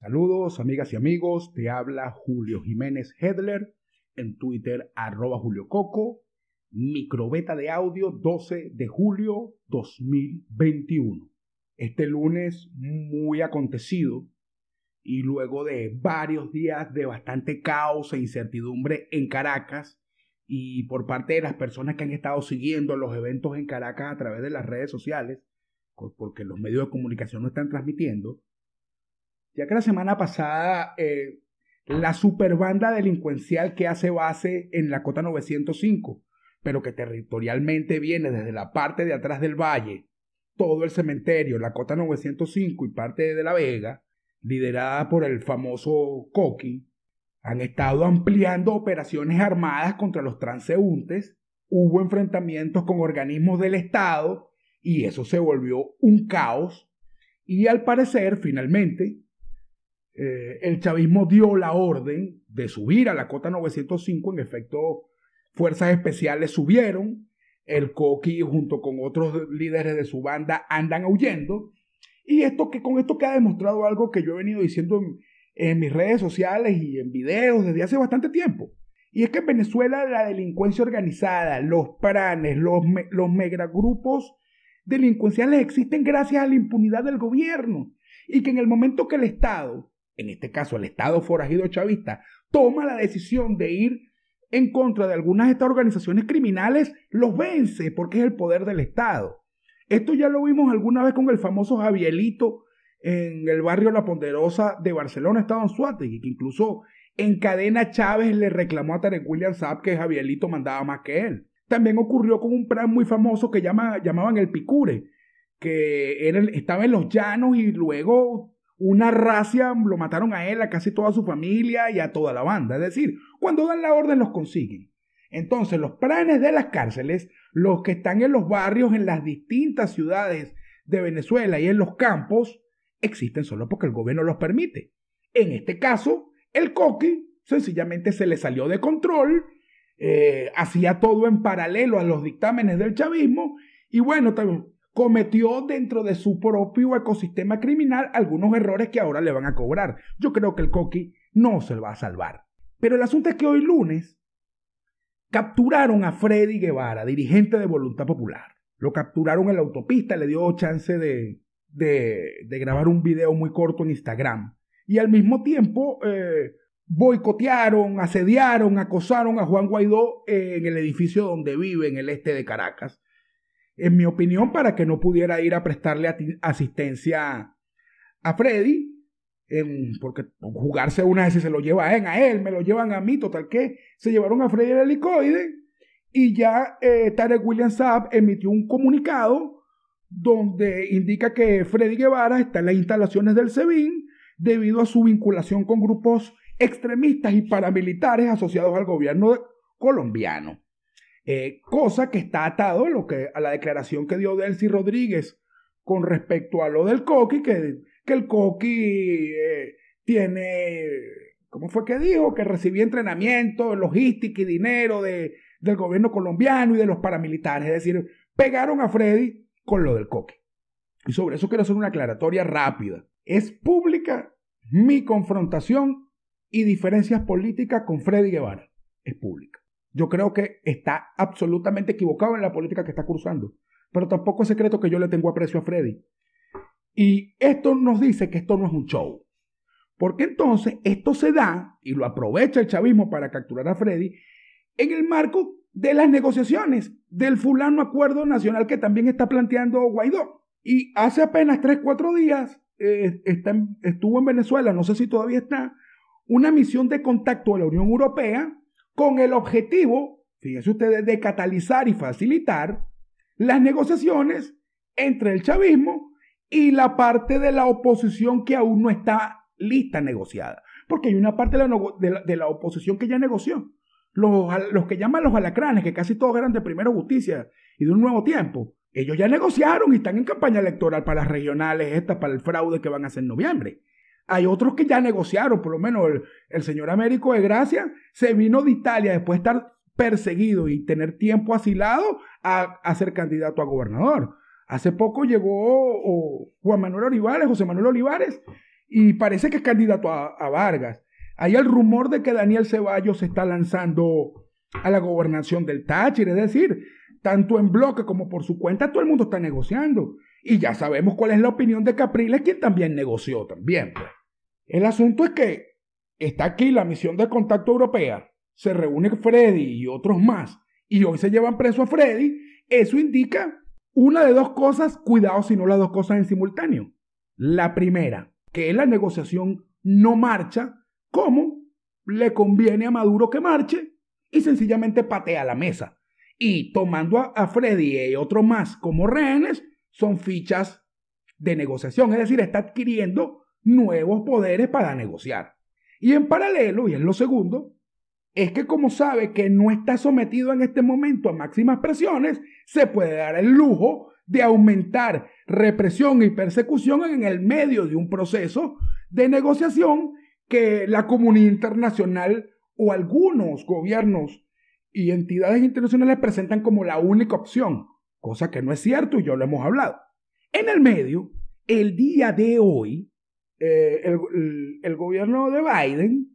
Saludos, amigas y amigos. Te habla Julio Jiménez Hedler en Twitter, arroba Julio Coco. Microbeta de audio 12 de julio 2021. Este lunes muy acontecido y luego de varios días de bastante caos e incertidumbre en Caracas y por parte de las personas que han estado siguiendo los eventos en Caracas a través de las redes sociales, porque los medios de comunicación no están transmitiendo, ya que la semana pasada eh, la superbanda delincuencial que hace base en la Cota 905, pero que territorialmente viene desde la parte de atrás del valle, todo el cementerio, la Cota 905 y parte de La Vega, liderada por el famoso Coqui, han estado ampliando operaciones armadas contra los transeúntes, hubo enfrentamientos con organismos del Estado y eso se volvió un caos y al parecer finalmente eh, el chavismo dio la orden de subir a la cota 905, en efecto, fuerzas especiales subieron, el Coqui junto con otros líderes de su banda andan huyendo, y esto que con esto queda demostrado algo que yo he venido diciendo en, mis redes sociales y en videos desde hace bastante tiempo. Y es que en Venezuela la delincuencia organizada, los pranes, los, me, los megagrupos delincuenciales existen gracias a la impunidad del gobierno. Y que en el momento que el Estado en este caso el Estado forajido chavista, toma la decisión de ir en contra de algunas de estas organizaciones criminales, los vence porque es el poder del Estado. Esto ya lo vimos alguna vez con el famoso Javielito en el barrio La Ponderosa de Barcelona, Estado y que incluso en cadena Chávez le reclamó a Tarek William Saab que Javielito mandaba más que él. También ocurrió con un plan muy famoso que llamaban el Picure, que estaba en los llanos y luego una racia lo mataron a él, a casi toda su familia y a toda la banda. Es decir, cuando dan la orden los consiguen. Entonces, los planes de las cárceles, los que están en los barrios, en las distintas ciudades de Venezuela y en los campos, existen solo porque el gobierno los permite. En este caso, el coqui sencillamente se le salió de control, eh, hacía todo en paralelo a los dictámenes del chavismo y bueno, también cometió dentro de su propio ecosistema criminal algunos errores que ahora le van a cobrar. Yo creo que el Coqui no se lo va a salvar. Pero el asunto es que hoy lunes capturaron a Freddy Guevara, dirigente de Voluntad Popular. Lo capturaron en la autopista, le dio chance de, de, de grabar un video muy corto en Instagram. Y al mismo tiempo eh, boicotearon, asediaron, acosaron a Juan Guaidó en el edificio donde vive, en el este de Caracas en mi opinión, para que no pudiera ir a prestarle asistencia a Freddy, porque jugarse una vez y se lo llevan a él, me lo llevan a mí, total que se llevaron a Freddy el helicoide y ya eh, Tarek William Saab emitió un comunicado donde indica que Freddy Guevara está en las instalaciones del SEBIN debido a su vinculación con grupos extremistas y paramilitares asociados al gobierno colombiano. Eh, cosa que está atado a, lo que, a la declaración que dio Delcy Rodríguez con respecto a lo del Coqui, que, que el Coqui eh, tiene, ¿cómo fue que dijo? Que recibió entrenamiento, logística y dinero de, del gobierno colombiano y de los paramilitares. Es decir, pegaron a Freddy con lo del Coqui. Y sobre eso quiero hacer una aclaratoria rápida. Es pública mi confrontación y diferencias políticas con Freddy Guevara. Es pública. Yo creo que está absolutamente equivocado en la política que está cursando. Pero tampoco es secreto que yo le tengo aprecio a Freddy. Y esto nos dice que esto no es un show. Porque entonces esto se da, y lo aprovecha el chavismo para capturar a Freddy, en el marco de las negociaciones del fulano acuerdo nacional que también está planteando Guaidó. Y hace apenas 3, 4 días eh, estuvo en Venezuela, no sé si todavía está, una misión de contacto de la Unión Europea con el objetivo, fíjense ustedes, de catalizar y facilitar las negociaciones entre el chavismo y la parte de la oposición que aún no está lista negociada. Porque hay una parte de la, oposición que ya negoció. Los, que llaman los alacranes, que casi todos eran de Primero Justicia y de un nuevo tiempo, ellos ya negociaron y están en campaña electoral para las regionales, estas, para el fraude que van a hacer en noviembre. Hay otros que ya negociaron, por lo menos el, señor Américo de Gracia se vino de Italia después de estar perseguido y tener tiempo asilado a, ser candidato a gobernador. Hace poco llegó Juan Manuel Olivares, José Manuel Olivares, y parece que es candidato a, Vargas. Hay el rumor de que Daniel Ceballos se está lanzando a la gobernación del Táchira, es decir, tanto en bloque como por su cuenta, todo el mundo está negociando. Y ya sabemos cuál es la opinión de Capriles, quien también negoció también. Pues. El asunto es que está aquí la misión de contacto europea, se reúne Freddy y otros más, y hoy se llevan preso a Freddy, eso indica una de dos cosas, cuidado si no las dos cosas en simultáneo. La primera, que la negociación no marcha como le conviene a Maduro que marche y sencillamente patea la mesa. Y tomando a, Freddy y otros más como rehenes, son fichas de negociación, es decir, está adquiriendo nuevos poderes para negociar. Y en paralelo, y en lo segundo, es que como sabe que no está sometido en este momento a máximas presiones, se puede dar el lujo de aumentar represión y persecución en el medio de un proceso de negociación que la comunidad internacional o algunos gobiernos y entidades internacionales presentan como la única opción, cosa que no es cierto y ya lo hemos hablado. En el medio, el día de hoy, eh, el, gobierno de Biden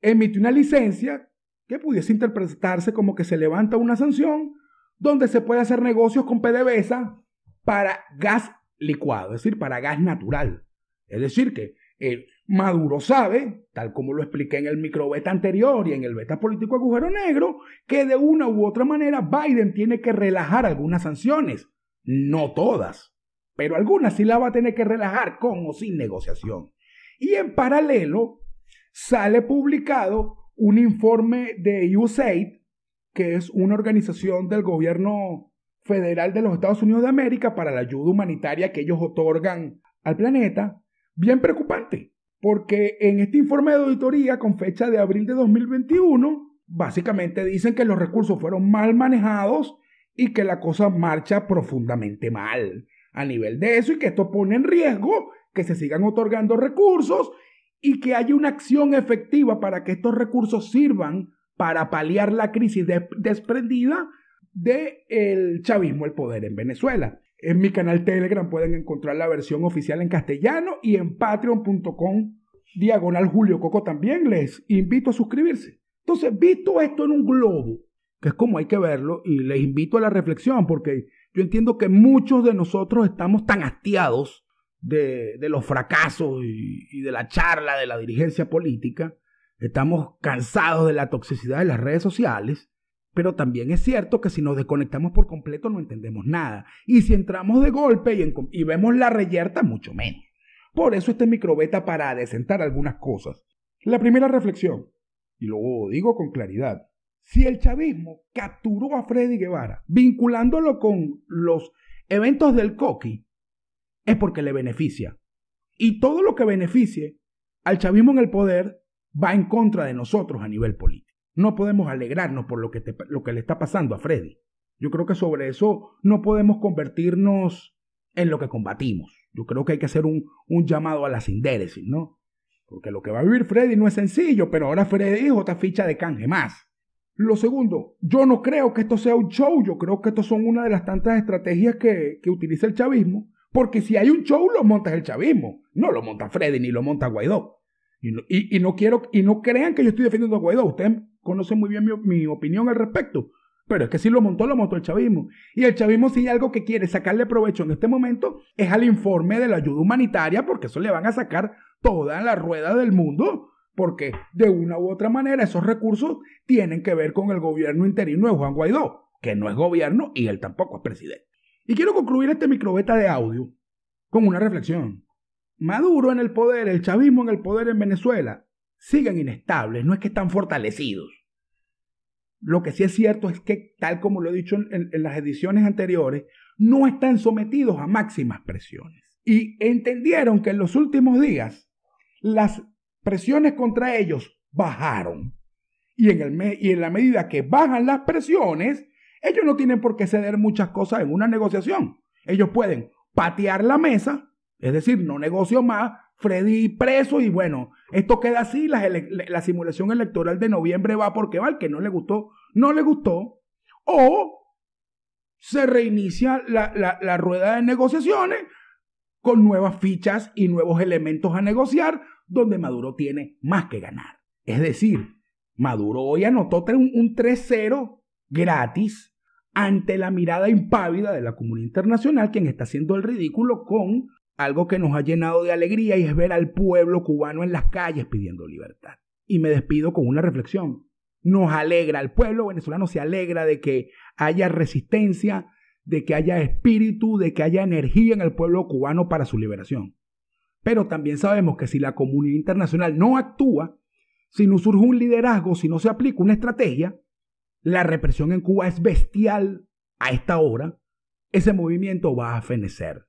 emitió una licencia que pudiese interpretarse como que se levanta una sanción donde se puede hacer negocios con PDVSA para gas licuado, es decir, para gas natural. Es decir, que eh, Maduro sabe, tal como lo expliqué en el microbeta anterior y en el beta político agujero negro, que de una u otra manera Biden tiene que relajar algunas sanciones, no todas pero alguna sí la va a tener que relajar con o sin negociación. Y en paralelo, sale publicado un informe de USAID, que es una organización del gobierno federal de los Estados Unidos de América para la ayuda humanitaria que ellos otorgan al planeta, bien preocupante, porque en este informe de auditoría con fecha de abril de 2021, básicamente dicen que los recursos fueron mal manejados y que la cosa marcha profundamente mal a nivel de eso y que esto pone en riesgo que se sigan otorgando recursos y que haya una acción efectiva para que estos recursos sirvan para paliar la crisis desprendida del el chavismo, el poder en Venezuela. En mi canal Telegram pueden encontrar la versión oficial en castellano y en patreon.com diagonal Julio Coco también les invito a suscribirse. Entonces, visto esto en un globo, que es como hay que verlo, y les invito a la reflexión, porque yo entiendo que muchos de nosotros estamos tan hastiados de, los fracasos y, de la charla de la dirigencia política, estamos cansados de la toxicidad de las redes sociales, pero también es cierto que si nos desconectamos por completo no entendemos nada. Y si entramos de golpe y, vemos la reyerta, mucho menos. Por eso este microbeta para adecentar algunas cosas. La primera reflexión, y lo digo con claridad, si el chavismo capturó a Freddy Guevara vinculándolo con los eventos del COQUI, es porque le beneficia. Y todo lo que beneficie al chavismo en el poder va en contra de nosotros a nivel político. No podemos alegrarnos por lo que, lo que le está pasando a Freddy. Yo creo que sobre eso no podemos convertirnos en lo que combatimos. Yo creo que hay que hacer un, un llamado a la sindéresis, ¿no? Porque lo que va a vivir Freddy no es sencillo, pero ahora Freddy es otra ficha de canje más. Lo segundo, yo no creo que esto sea un show, yo creo que esto son una de las tantas estrategias que, utiliza el chavismo, porque si hay un show lo monta el chavismo, no lo monta Freddy ni lo monta Guaidó. Y no, quiero, y no crean que yo estoy defendiendo a Guaidó, ustedes conocen muy bien mi, mi opinión al respecto, pero es que si lo montó, lo montó el chavismo. Y el chavismo si hay algo que quiere sacarle provecho en este momento es al informe de la ayuda humanitaria, porque eso le van a sacar toda la rueda del mundo porque de una u otra manera esos recursos tienen que ver con el gobierno interino de Juan Guaidó, que no es gobierno y él tampoco es presidente. Y quiero concluir este microbeta de audio con una reflexión. Maduro en el poder, el chavismo en el poder en Venezuela, siguen inestables, no es que están fortalecidos. Lo que sí es cierto es que, tal como lo he dicho en, en, las ediciones anteriores, no están sometidos a máximas presiones. Y entendieron que en los últimos días las presiones contra ellos bajaron. Y en, el y en la medida que bajan las presiones, ellos no tienen por qué ceder muchas cosas en una negociación. Ellos pueden patear la mesa, es decir, no negocio más, Freddy preso y bueno, esto queda así, la, simulación electoral de noviembre va porque va, el que no le gustó, no le gustó, o se reinicia la rueda de negociaciones con nuevas fichas y nuevos elementos a negociar, donde Maduro tiene más que ganar. Es decir, Maduro hoy anotó un 3-0 gratis ante la mirada impávida de la comunidad internacional, quien está haciendo el ridículo con algo que nos ha llenado de alegría y es ver al pueblo cubano en las calles pidiendo libertad. Y me despido con una reflexión. Nos alegra, el pueblo venezolano se alegra de que haya resistencia, de que haya espíritu, de que haya energía en el pueblo cubano para su liberación. Pero también sabemos que si la comunidad internacional no actúa, si no surge un liderazgo, si no se aplica una estrategia, la represión en Cuba es bestial a esta hora, ese movimiento va a fenecer.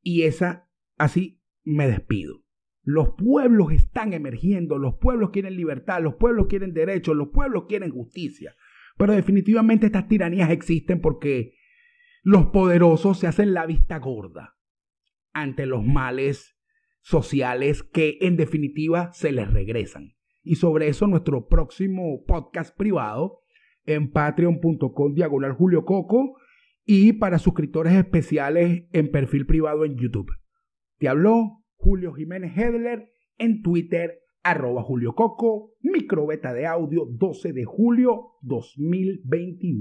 Y esa, así me despido. Los pueblos están emergiendo, los pueblos quieren libertad, los pueblos quieren derechos, los pueblos quieren justicia. Pero definitivamente estas tiranías existen porque los poderosos se hacen la vista gorda ante los males sociales que en definitiva se les regresan. Y sobre eso nuestro próximo podcast privado en patreon.com diagonal Julio Coco y para suscriptores especiales en perfil privado en YouTube. Te habló Julio Jiménez Hedler en Twitter, arroba Julio Coco, microbeta de audio 12 de julio 2021.